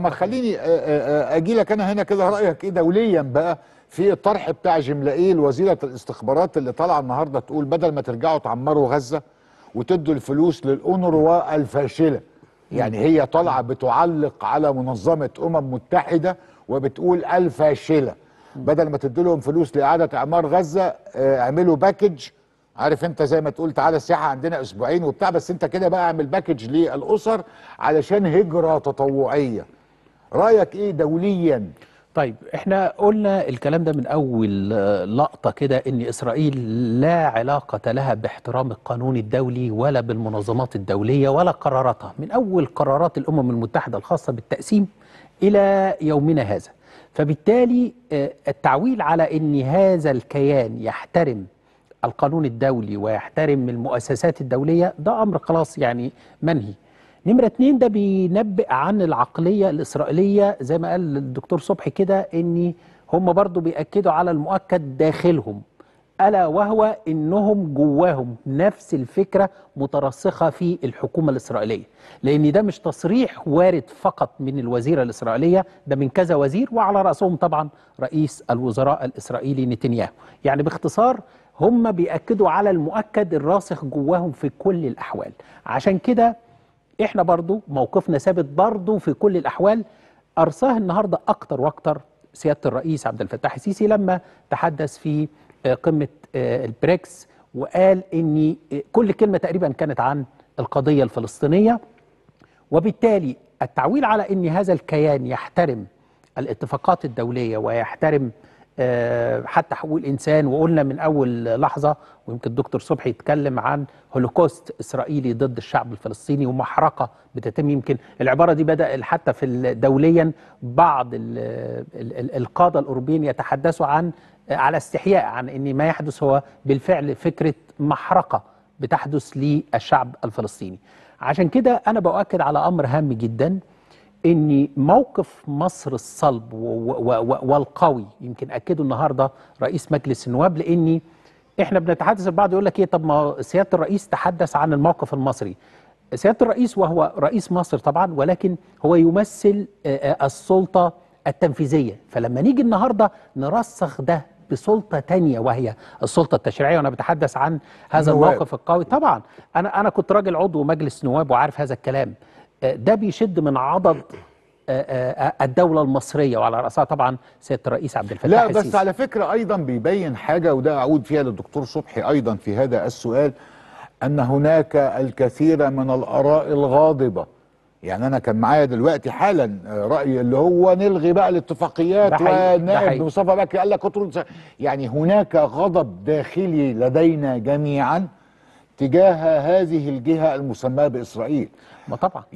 اما خليني آه، آه، آه، اجي لك انا هنا كده رايك ايه دوليا بقى في الطرح بتاع جملائيل وزيره الاستخبارات اللي طالعه النهارده تقول بدل ما ترجعوا تعمروا غزه وتدوا الفلوس للأونروا الفاشله يعني هي طالعه بتعلق على منظمه امم متحده وبتقول الفاشله بدل ما تدوا لهم فلوس لاعاده اعمار غزه اعملوا باكج عارف انت زي ما تقول تعالى السياحه عندنا اسبوعين وبتاع بس انت كده بقى اعمل باكج للاسر علشان هجره تطوعيه رايك ايه دوليا طيب احنا قلنا الكلام ده من اول آه، لقطه كده ان اسرائيل لا علاقه لها باحترام القانون الدولي ولا بالمنظمات الدوليه ولا قراراتها من اول قرارات الامم المتحده الخاصه بالتقسيم الى يومنا هذا فبالتالي آه، التعويل على ان هذا الكيان يحترم القانون الدولي ويحترم المؤسسات الدوليه ده امر خلاص يعني منهي نمرة اتنين ده بينبئ عن العقلية الإسرائيلية زي ما قال الدكتور صبحي كده إن هم برضو بيأكدوا على المؤكد داخلهم ألا وهو إنهم جواهم نفس الفكرة مترسخة في الحكومة الإسرائيلية لأن ده مش تصريح وارد فقط من الوزيرة الإسرائيلية ده من كذا وزير وعلى رأسهم طبعا رئيس الوزراء الإسرائيلي نتنياهو يعني باختصار هم بيأكدوا على المؤكد الراسخ جواهم في كل الأحوال عشان كده احنا برضو موقفنا ثابت برضو في كل الأحوال أرساه النهاردة أكتر وأكتر سيادة الرئيس عبد الفتاح السيسي لما تحدث في آه، قمة آه، البريكس وقال أن آه، كل كلمة تقريبا كانت عن القضية الفلسطينية وبالتالي التعويل على أن هذا الكيان يحترم الاتفاقات الدولية ويحترم آه، حتى حقوق الانسان وقلنا من اول لحظه ويمكن الدكتور صبحي يتكلم عن هولوكوست اسرائيلي ضد الشعب الفلسطيني ومحرقه بتتم يمكن العباره دي بدا حتى في دوليا بعض القاده الاوروبيين يتحدثوا عن على استحياء عن ان ما يحدث هو بالفعل فكره محرقه بتحدث للشعب الفلسطيني عشان كده انا باؤكد على امر هام جدا ان موقف مصر الصلب والقوي يمكن اكده النهارده رئيس مجلس النواب لاني احنا بنتحدث البعض يقول لك ايه طب ما سياده الرئيس تحدث عن الموقف المصري سياده الرئيس وهو رئيس مصر طبعا ولكن هو يمثل السلطه التنفيذيه فلما نيجي النهارده نرسخ ده بسلطه تانية وهي السلطه التشريعيه وانا بتحدث عن هذا الموقف القوي طبعا انا انا كنت راجل عضو مجلس نواب وعارف هذا الكلام ده بيشد من عضد آه، آه، آه، الدولة المصرية وعلى رأسها طبعا سيادة الرئيس عبد الفتاح لا بس السيسي. على فكرة أيضا بيبين حاجة وده أعود فيها للدكتور صبحي أيضا في هذا السؤال أن هناك الكثير من الآراء الغاضبة يعني أنا كان معايا دلوقتي حالا رأي اللي هو نلغي بقى الاتفاقيات والنائب مصطفى بكري قال لك يعني هناك غضب داخلي لدينا جميعا تجاه هذه الجهة المسماة بإسرائيل ما طبعا